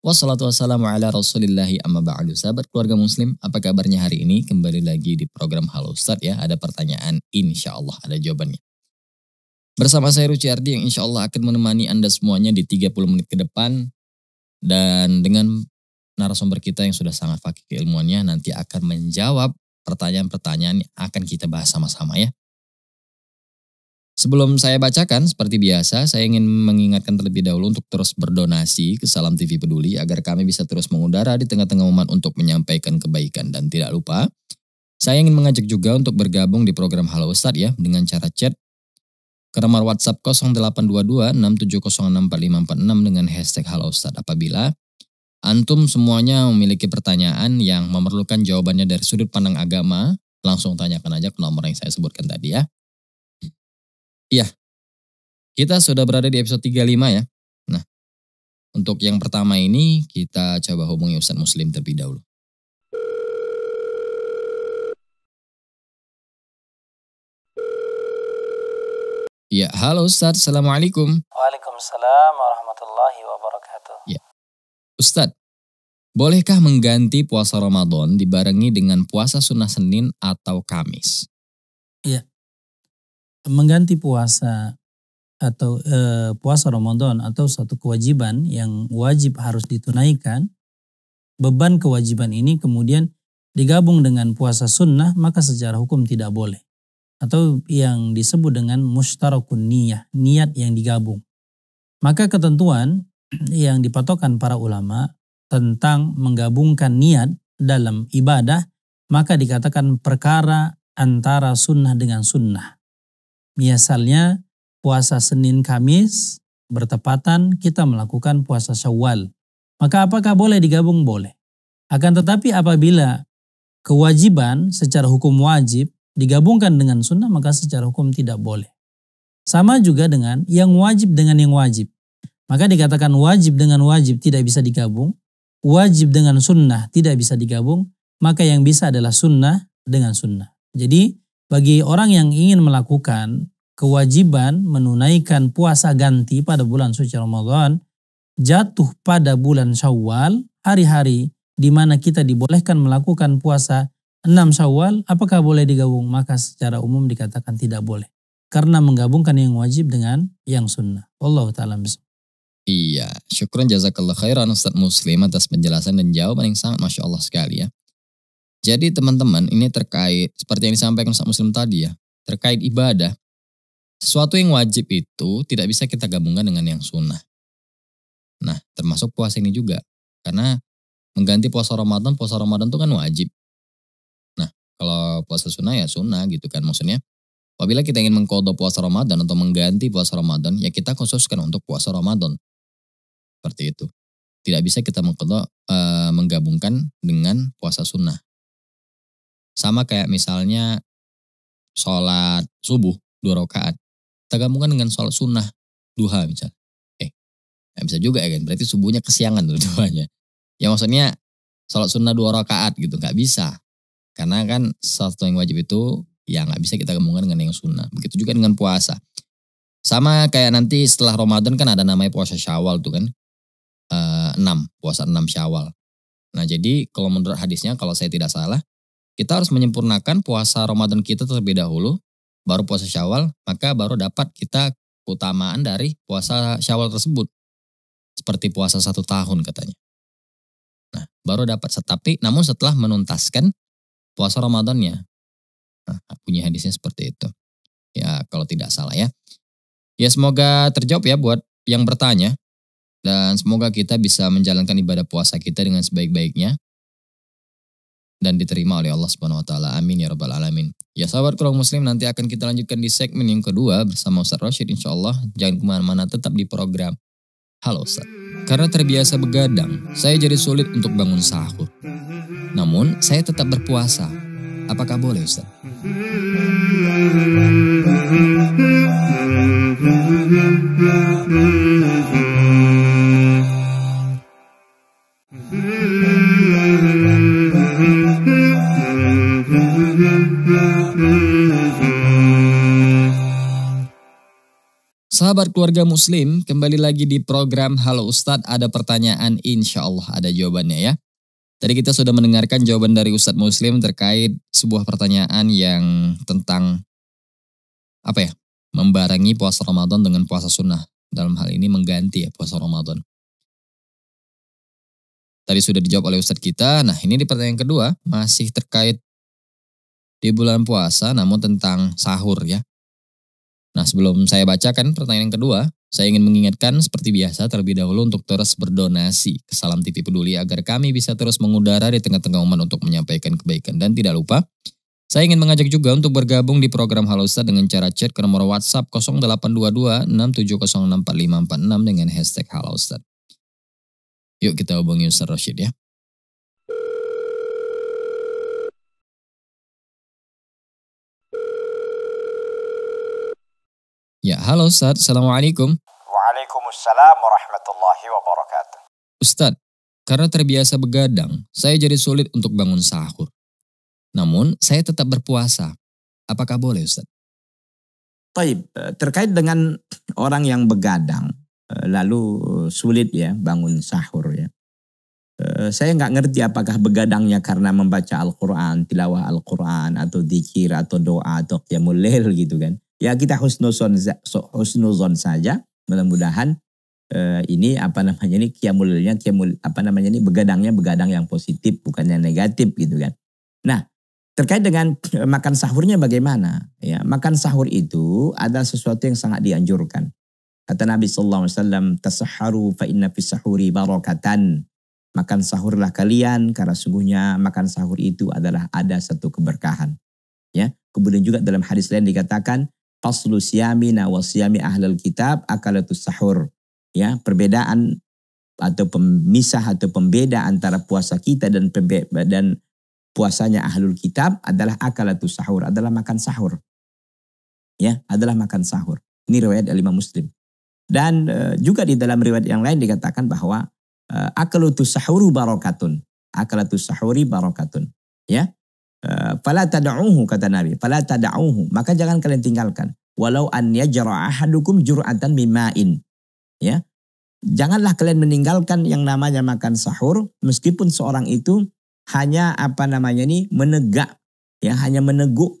Wassalatu wassalamu ala rasulillahi amma ba'du. Sahabat keluarga muslim, apa kabarnya hari ini? Kembali lagi di program Halo Ustadz ya. Ada pertanyaan, insya Allah ada jawabannya. Bersama saya Ruci Ardi yang insya Allah akan menemani Anda semuanya di 30 menit ke depan. Dan dengan narasumber kita yang sudah sangat fakih keilmuannya nanti akan menjawab pertanyaan-pertanyaan yang akan kita bahas sama-sama ya. Sebelum saya bacakan, seperti biasa, saya ingin mengingatkan terlebih dahulu untuk terus berdonasi ke Salam TV Peduli agar kami bisa terus mengudara di tengah-tengah umat untuk menyampaikan kebaikan. Dan tidak lupa, saya ingin mengajak juga untuk bergabung di program Halo Ustadz ya, dengan cara chat ke nomor WhatsApp 0822 dengan hashtag Halo Ustadz apabila Antum semuanya memiliki pertanyaan yang memerlukan jawabannya dari sudut pandang agama, langsung tanyakan aja ke nomor yang saya sebutkan tadi ya. Iya. Kita sudah berada di episode 35 ya. Nah, untuk yang pertama ini kita coba hubungi Ustaz Muslim terlebih dahulu. Ya, halo Ustaz, Assalamualaikum. Waalaikumsalam warahmatullahi wabarakatuh. Ya. Ustaz, bolehkah mengganti puasa Ramadan dibarengi dengan puasa sunnah Senin atau Kamis? Iya mengganti puasa atau e, puasa Ramadan atau satu kewajiban yang wajib harus ditunaikan, beban kewajiban ini kemudian digabung dengan puasa sunnah maka secara hukum tidak boleh. Atau yang disebut dengan mustarakun niyah, niat yang digabung. Maka ketentuan yang dipatokan para ulama tentang menggabungkan niat dalam ibadah maka dikatakan perkara antara sunnah dengan sunnah. Biasanya puasa Senin Kamis bertepatan kita melakukan puasa Syawal. Maka apakah boleh digabung? Boleh. Akan tetapi apabila kewajiban secara hukum wajib digabungkan dengan sunnah maka secara hukum tidak boleh. Sama juga dengan yang wajib dengan yang wajib. Maka dikatakan wajib dengan wajib tidak bisa digabung, wajib dengan sunnah tidak bisa digabung, maka yang bisa adalah sunnah dengan sunnah. Jadi bagi orang yang ingin melakukan kewajiban menunaikan puasa ganti pada bulan suci Ramadan jatuh pada bulan Syawal, hari-hari di mana kita dibolehkan melakukan puasa enam Syawal, apakah boleh digabung? Maka secara umum dikatakan tidak boleh. Karena menggabungkan yang wajib dengan yang sunnah. Allah Ta'ala Iya, syukuran jazakallah khairan Ustaz Muslim atas penjelasan dan jawaban yang sangat Masya Allah sekali ya. Jadi teman-teman ini terkait seperti yang disampaikan Ustaz Muslim tadi ya, terkait ibadah. Sesuatu yang wajib itu tidak bisa kita gabungkan dengan yang sunnah. Nah, termasuk puasa ini juga. Karena mengganti puasa Ramadan, puasa Ramadan itu kan wajib. Nah, kalau puasa sunnah ya sunnah gitu kan maksudnya. Apabila kita ingin mengkodok puasa Ramadan atau mengganti puasa Ramadan, ya kita khususkan untuk puasa Ramadan. Seperti itu. Tidak bisa kita mengkodok e, menggabungkan dengan puasa sunnah. Sama kayak misalnya sholat subuh dua rakaat tergabungkan dengan sholat sunnah duha misal, Eh, nggak bisa juga ya kan? Berarti subuhnya kesiangan tuh duanya, Ya maksudnya sholat sunnah dua rakaat gitu nggak bisa. Karena kan satu yang wajib itu ya nggak bisa kita gabungkan dengan yang sunnah. Begitu juga dengan puasa. Sama kayak nanti setelah Ramadan kan ada namanya puasa syawal tuh kan. E, eh, 6, puasa enam syawal. Nah jadi kalau menurut hadisnya kalau saya tidak salah kita harus menyempurnakan puasa Ramadan kita terlebih dahulu, baru puasa Syawal, maka baru dapat kita keutamaan dari puasa Syawal tersebut. Seperti puasa satu tahun katanya. Nah, baru dapat setapi, namun setelah menuntaskan puasa Ramadannya. Nah, punya hadisnya seperti itu. Ya, kalau tidak salah ya. Ya, semoga terjawab ya buat yang bertanya. Dan semoga kita bisa menjalankan ibadah puasa kita dengan sebaik-baiknya dan diterima oleh Allah Subhanahu wa taala. Amin ya rabbal alamin. Ya sahabat kurang muslim nanti akan kita lanjutkan di segmen yang kedua bersama Ustaz Rashid insyaallah. Jangan kemana-mana tetap di program. Halo Ustaz. Karena terbiasa begadang, saya jadi sulit untuk bangun sahur. Namun, saya tetap berpuasa. Apakah boleh Ustaz? Mm-hmm. Sahabat keluarga muslim, kembali lagi di program Halo Ustadz, ada pertanyaan insya Allah ada jawabannya ya. Tadi kita sudah mendengarkan jawaban dari Ustadz Muslim terkait sebuah pertanyaan yang tentang apa ya, membarengi puasa Ramadan dengan puasa sunnah. Dalam hal ini mengganti ya puasa Ramadan. Tadi sudah dijawab oleh Ustadz kita. Nah ini di pertanyaan kedua masih terkait di bulan puasa namun tentang sahur ya. Nah sebelum saya bacakan pertanyaan yang kedua, saya ingin mengingatkan seperti biasa terlebih dahulu untuk terus berdonasi ke Salam TV Peduli agar kami bisa terus mengudara di tengah-tengah umat untuk menyampaikan kebaikan. Dan tidak lupa, saya ingin mengajak juga untuk bergabung di program Halo Ustaz dengan cara chat ke nomor WhatsApp 0822 dengan hashtag Halo Ustaz. Yuk kita hubungi Ustaz Rashid ya. Ya, halo Ustaz. Assalamualaikum. Waalaikumsalam warahmatullahi wabarakatuh. Ustaz, karena terbiasa begadang, saya jadi sulit untuk bangun sahur. Namun, saya tetap berpuasa. Apakah boleh Ustaz? Baik, eh, terkait dengan orang yang begadang, Eh, lalu eh, sulit ya bangun sahur ya. Eh, saya nggak ngerti apakah begadangnya karena membaca Al-Quran, tilawah Al-Quran, atau dikir, atau doa, atau kiamulil gitu kan. Ya kita husnuzon, husnuzon saja, mudah-mudahan ini apa namanya ini kiamulilnya kiamul apa namanya ini begadangnya begadang yang positif, bukannya negatif gitu kan. Nah, terkait dengan makan sahurnya bagaimana? Ya, makan sahur itu ada sesuatu yang sangat dianjurkan Kata Nabi sallallahu alaihi fa inna fi sahuri barokatan. Makan sahurlah kalian karena sungguhnya makan sahur itu adalah ada satu keberkahan. Ya. Kemudian juga dalam hadis lain dikatakan, "Faslu siyamina wa siyami ahlal kitab akalatus sahur." Ya, perbedaan atau pemisah atau pembeda antara puasa kita dan dan puasanya ahlul kitab adalah akalatus sahur, adalah makan sahur. Ya, adalah makan sahur. Ini riwayat Imam Muslim. Dan eh, juga di dalam riwayat yang lain dikatakan bahwa eh, akalutus sahuru barokatun. akalutus sahuri barokatun. Ya. pala eh, fala tada'uhu kata Nabi. Fala tada'uhu. Maka jangan kalian tinggalkan. Walau an yajra ahadukum jur'atan mimain. Ya. Janganlah kalian meninggalkan yang namanya makan sahur meskipun seorang itu hanya apa namanya ini menegak ya hanya meneguk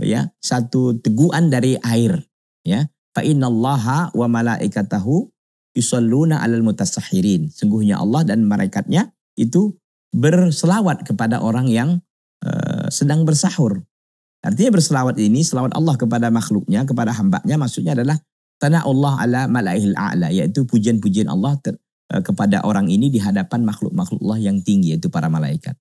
ya satu teguan dari air ya Fa innallaha wa malaikatahu yusalluna alal mutasahirin. Sungguhnya Allah dan malaikatnya itu berselawat kepada orang yang uh, sedang bersahur. Artinya berselawat ini, selawat Allah kepada makhluknya, kepada hambanya maksudnya adalah tanah Allah ala malaihil a'la, yaitu pujian-pujian Allah ter, uh, kepada orang ini di hadapan makhluk-makhluk Allah yang tinggi, yaitu para malaikat.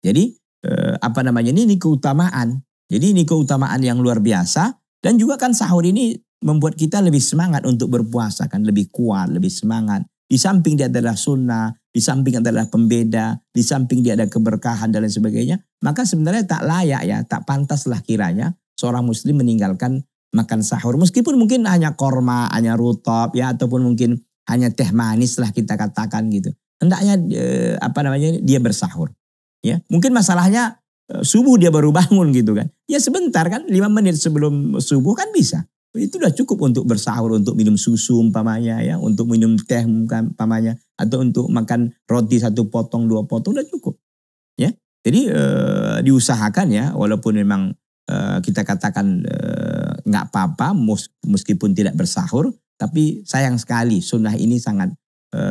Jadi, uh, apa namanya ini, ini keutamaan. Jadi ini keutamaan yang luar biasa. Dan juga kan sahur ini membuat kita lebih semangat untuk berpuasa kan lebih kuat lebih semangat di samping dia adalah sunnah di samping adalah pembeda di samping dia ada keberkahan dan lain sebagainya maka sebenarnya tak layak ya tak pantas lah kiranya seorang muslim meninggalkan makan sahur meskipun mungkin hanya korma hanya rutop ya ataupun mungkin hanya teh manis lah kita katakan gitu hendaknya eh, apa namanya dia bersahur ya mungkin masalahnya eh, subuh dia baru bangun gitu kan. Ya sebentar kan, lima menit sebelum subuh kan bisa itu sudah cukup untuk bersahur, untuk minum susu umpamanya ya, untuk minum teh umpamanya, atau untuk makan roti satu potong dua potong sudah cukup ya. Jadi e, diusahakan ya, walaupun memang e, kita katakan eh, nggak e, apa-apa, meskipun tidak bersahur, tapi sayang sekali sunnah ini sangat e,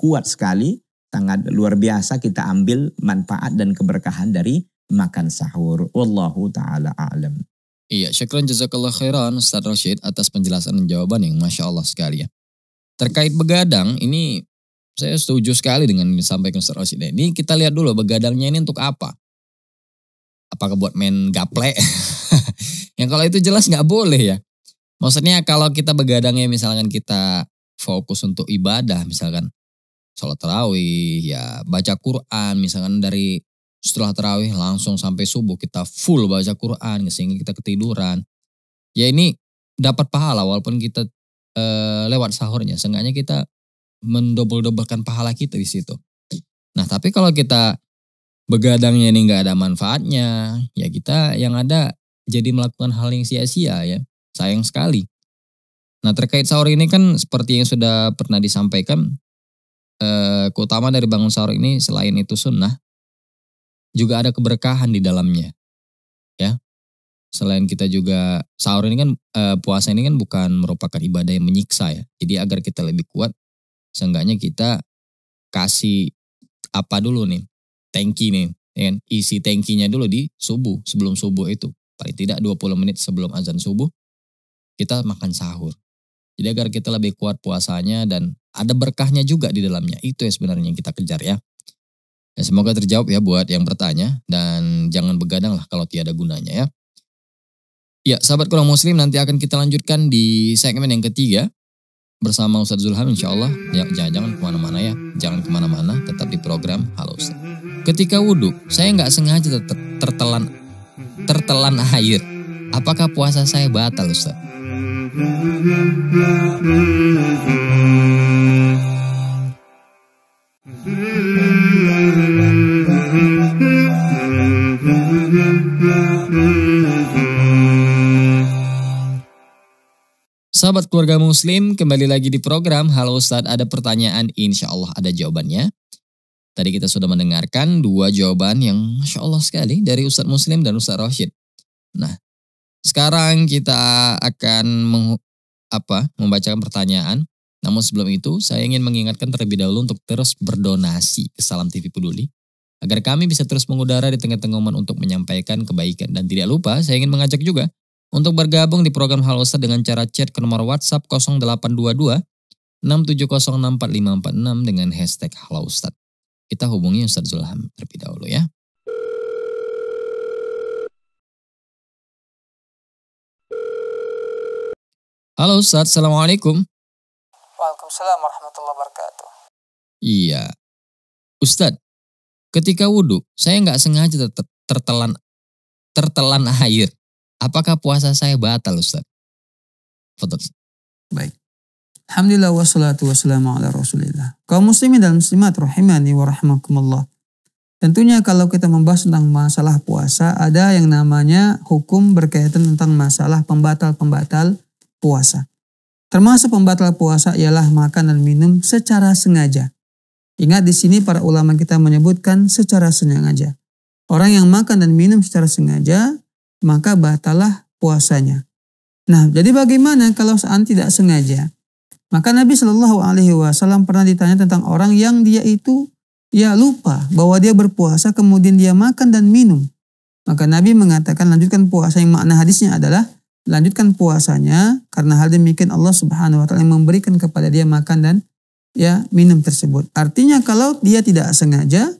kuat sekali, sangat luar biasa kita ambil manfaat dan keberkahan dari makan sahur. Wallahu taala alam. Iya, syukran jazakallah khairan Ustaz Rashid atas penjelasan dan jawaban yang Masya Allah sekali ya. Terkait begadang, ini saya setuju sekali dengan yang disampaikan Ustaz Rashid. Ya. Ini kita lihat dulu begadangnya ini untuk apa. Apakah buat main gaple? yang kalau itu jelas nggak boleh ya. Maksudnya kalau kita begadangnya misalkan kita fokus untuk ibadah misalkan sholat terawih, ya baca Quran misalkan dari setelah terawih langsung sampai subuh kita full baca Quran sehingga kita ketiduran. Ya ini dapat pahala walaupun kita e, lewat sahurnya. Seenggaknya kita mendobel-dobelkan pahala kita di situ. Nah tapi kalau kita begadangnya ini nggak ada manfaatnya, ya kita yang ada jadi melakukan hal yang sia-sia ya. Sayang sekali. Nah terkait sahur ini kan seperti yang sudah pernah disampaikan, e, keutamaan dari bangun sahur ini selain itu sunnah, juga ada keberkahan di dalamnya. Ya. Selain kita juga sahur ini kan eh, puasa ini kan bukan merupakan ibadah yang menyiksa ya. Jadi agar kita lebih kuat seenggaknya kita kasih apa dulu nih? Tanki nih, ya kan? Isi tankinya dulu di subuh, sebelum subuh itu. Paling tidak 20 menit sebelum azan subuh kita makan sahur. Jadi agar kita lebih kuat puasanya dan ada berkahnya juga di dalamnya. Itu ya sebenarnya yang kita kejar ya. Ya, semoga terjawab ya buat yang bertanya dan jangan begadang lah kalau tiada gunanya ya. Ya, sahabat kurang muslim nanti akan kita lanjutkan di segmen yang ketiga bersama Ustadz Zulham insya Allah. Ya, jangan, jangan kemana-mana ya, jangan kemana-mana, tetap di program Halo Ustaz. Ketika wudhu, saya nggak sengaja ter tertelan tertelan air. Apakah puasa saya batal Ustadz? Hmm. Sahabat keluarga muslim, kembali lagi di program Halo Ustadz ada pertanyaan, insya Allah ada jawabannya. Tadi kita sudah mendengarkan dua jawaban yang Masya Allah sekali dari Ustadz Muslim dan Ustadz Rashid. Nah, sekarang kita akan meng, apa, membacakan pertanyaan. Namun sebelum itu, saya ingin mengingatkan terlebih dahulu untuk terus berdonasi ke Salam TV Peduli agar kami bisa terus mengudara di tengah-tengah umat untuk menyampaikan kebaikan. Dan tidak lupa, saya ingin mengajak juga untuk bergabung di program Halo Ustadz dengan cara chat ke nomor WhatsApp 0822 670644546 dengan hashtag Halo Ustadz. Kita hubungi Ustadz Zulham terlebih dahulu ya. Halo Ustadz, Assalamualaikum. Waalaikumsalam warahmatullahi wabarakatuh. Iya. Ustadz, ketika wudhu, saya nggak sengaja tertelan tertelan air. Apakah puasa saya batal Ustaz? Betul. Baik. Alhamdulillah wassalatu wassalamu ala rasulillah. Kaum muslimin dan muslimat rahimani wa rahmakumullah. Tentunya kalau kita membahas tentang masalah puasa, ada yang namanya hukum berkaitan tentang masalah pembatal-pembatal puasa. Termasuk pembatal puasa ialah makan dan minum secara sengaja. Ingat di sini para ulama kita menyebutkan secara sengaja. Orang yang makan dan minum secara sengaja maka batalah puasanya. Nah, jadi bagaimana kalau seandainya tidak sengaja? Maka Nabi Shallallahu Alaihi Wasallam pernah ditanya tentang orang yang dia itu ya lupa bahwa dia berpuasa kemudian dia makan dan minum. Maka Nabi mengatakan lanjutkan puasa yang makna hadisnya adalah lanjutkan puasanya karena hal demikian Allah Subhanahu wa taala yang memberikan kepada dia makan dan ya minum tersebut. Artinya kalau dia tidak sengaja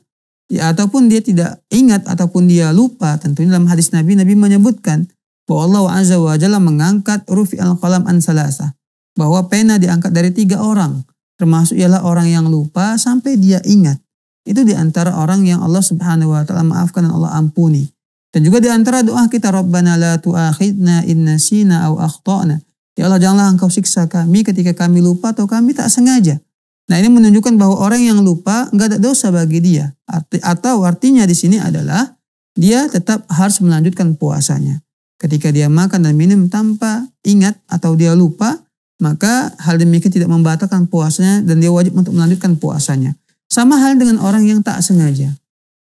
ya ataupun dia tidak ingat ataupun dia lupa tentunya dalam hadis Nabi Nabi menyebutkan bahwa Allah Azza wa Jalla mengangkat rufi al-qalam an salasa bahwa pena diangkat dari tiga orang termasuk ialah orang yang lupa sampai dia ingat itu diantara orang yang Allah Subhanahu wa taala maafkan dan Allah ampuni dan juga diantara doa kita Rabbana la tu'akhidna inna sina au akhtana. Ya Allah janganlah engkau siksa kami ketika kami lupa atau kami tak sengaja. Nah ini menunjukkan bahwa orang yang lupa nggak ada dosa bagi dia. Arti, atau artinya di sini adalah dia tetap harus melanjutkan puasanya. Ketika dia makan dan minum tanpa ingat atau dia lupa, maka hal demikian tidak membatalkan puasanya dan dia wajib untuk melanjutkan puasanya. Sama hal dengan orang yang tak sengaja.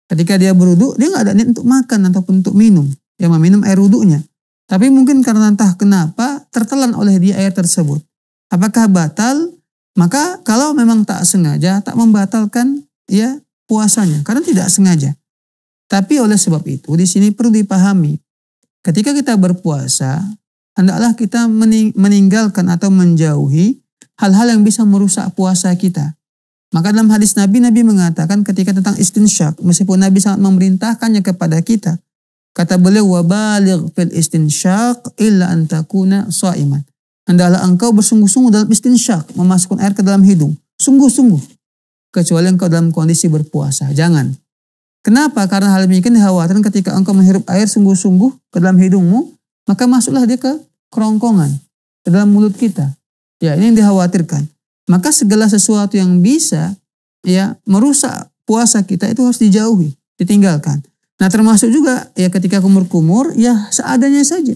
Ketika dia beruduk, dia nggak ada niat untuk makan ataupun untuk minum. Dia meminum air uduknya. Tapi mungkin karena entah kenapa tertelan oleh dia air tersebut. Apakah batal? Maka kalau memang tak sengaja, tak membatalkan ya puasanya. Karena tidak sengaja. Tapi oleh sebab itu di sini perlu dipahami. Ketika kita berpuasa, hendaklah kita meninggalkan atau menjauhi hal-hal yang bisa merusak puasa kita. Maka dalam hadis Nabi, Nabi mengatakan ketika tentang istinsyak, meskipun Nabi sangat memerintahkannya kepada kita, kata beliau, wabaligh fil istinsyak illa antakuna So hendaklah engkau bersungguh-sungguh dalam istinsyak, memasukkan air ke dalam hidung. Sungguh-sungguh. Kecuali engkau dalam kondisi berpuasa. Jangan. Kenapa? Karena hal demikian dikhawatirkan ketika engkau menghirup air sungguh-sungguh ke dalam hidungmu, maka masuklah dia ke kerongkongan, ke dalam mulut kita. Ya, ini yang dikhawatirkan. Maka segala sesuatu yang bisa ya merusak puasa kita itu harus dijauhi, ditinggalkan. Nah termasuk juga ya ketika kumur-kumur ya seadanya saja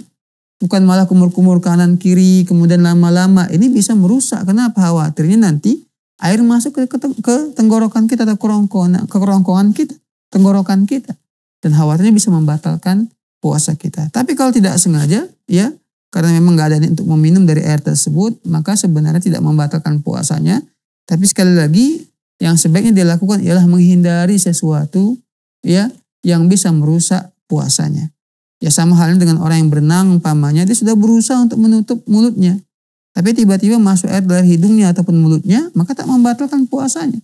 bukan malah kumur-kumur kanan kiri kemudian lama-lama ini bisa merusak kenapa khawatirnya nanti air masuk ke, ke, ke tenggorokan kita atau kerongkongan ke kerongkongan kita tenggorokan kita dan khawatirnya bisa membatalkan puasa kita tapi kalau tidak sengaja ya karena memang nggak ada niat untuk meminum dari air tersebut maka sebenarnya tidak membatalkan puasanya tapi sekali lagi yang sebaiknya dilakukan ialah menghindari sesuatu ya yang bisa merusak puasanya Ya sama halnya dengan orang yang berenang umpamanya dia sudah berusaha untuk menutup mulutnya. Tapi tiba-tiba masuk air dari hidungnya ataupun mulutnya, maka tak membatalkan puasanya.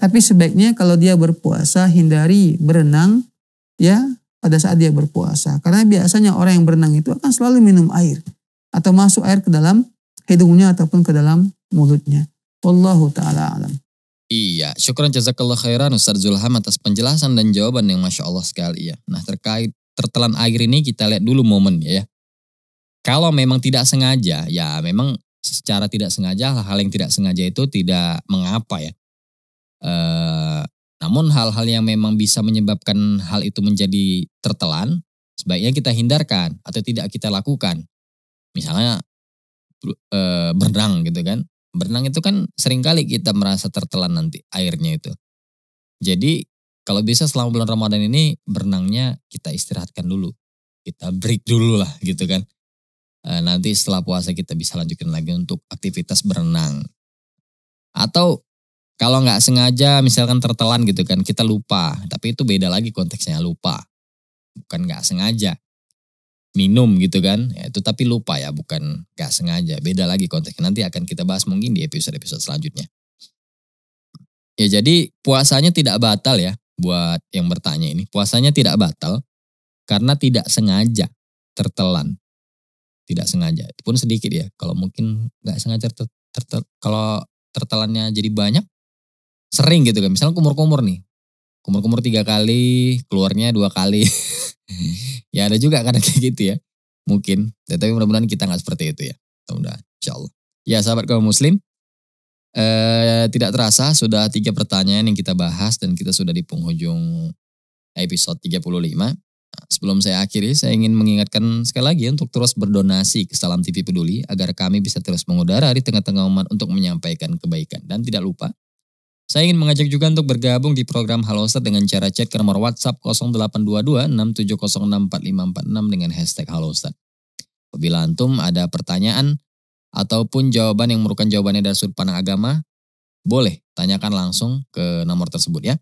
Tapi sebaiknya kalau dia berpuasa hindari berenang ya pada saat dia berpuasa. Karena biasanya orang yang berenang itu akan selalu minum air atau masuk air ke dalam hidungnya ataupun ke dalam mulutnya. Wallahu taala alam. Iya, syukur jazakallah khairan Ustaz Zulham atas penjelasan dan jawaban yang Masya Allah sekali ya. Nah terkait tertelan air ini kita lihat dulu momennya ya. Kalau memang tidak sengaja, ya memang secara tidak sengaja hal-hal yang tidak sengaja itu tidak mengapa ya. E, namun hal-hal yang memang bisa menyebabkan hal itu menjadi tertelan, sebaiknya kita hindarkan atau tidak kita lakukan. Misalnya e, berenang gitu kan. Berenang itu kan seringkali kita merasa tertelan nanti airnya itu. Jadi kalau bisa selama bulan Ramadan ini berenangnya kita istirahatkan dulu. Kita break dulu lah gitu kan. E, nanti setelah puasa kita bisa lanjutkan lagi untuk aktivitas berenang. Atau kalau nggak sengaja misalkan tertelan gitu kan kita lupa. Tapi itu beda lagi konteksnya lupa. Bukan nggak sengaja minum gitu kan ya, itu tapi lupa ya bukan nggak sengaja beda lagi konteksnya nanti akan kita bahas mungkin di episode episode selanjutnya ya jadi puasanya tidak batal ya buat yang bertanya ini. Puasanya tidak batal karena tidak sengaja tertelan. Tidak sengaja. Itu pun sedikit ya. Kalau mungkin nggak sengaja ter, ter, kalau tertelannya jadi banyak sering gitu kan. Misalnya kumur-kumur nih. Kumur-kumur tiga kali, keluarnya dua kali. ya ada juga kadang kayak gitu ya. Mungkin. Ya, tapi mudah-mudahan kita nggak seperti itu ya. Mudah-mudahan. Insya Allah. Ya sahabat kaum muslim, Eh, tidak terasa sudah tiga pertanyaan yang kita bahas dan kita sudah di penghujung episode 35. Sebelum saya akhiri, saya ingin mengingatkan sekali lagi untuk terus berdonasi ke Salam TV Peduli agar kami bisa terus mengudara di tengah-tengah umat untuk menyampaikan kebaikan. Dan tidak lupa, saya ingin mengajak juga untuk bergabung di program Ustadz dengan cara chat ke nomor WhatsApp 0822 67064546 dengan hashtag Ustadz. bila antum ada pertanyaan, ataupun jawaban yang merupakan jawabannya dari sudut pandang agama, boleh tanyakan langsung ke nomor tersebut ya.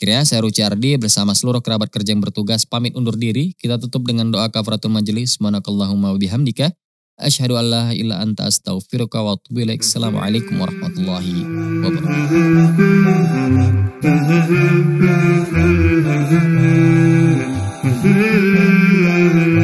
kira saya Ruciardi bersama seluruh kerabat kerja yang bertugas pamit undur diri. Kita tutup dengan doa kafaratul majelis. Subhanakallahumma wa bihamdika. Asyhadu an la ilaha anta astaghfiruka wa atubu ilaik. Assalamualaikum warahmatullahi wabarakatuh.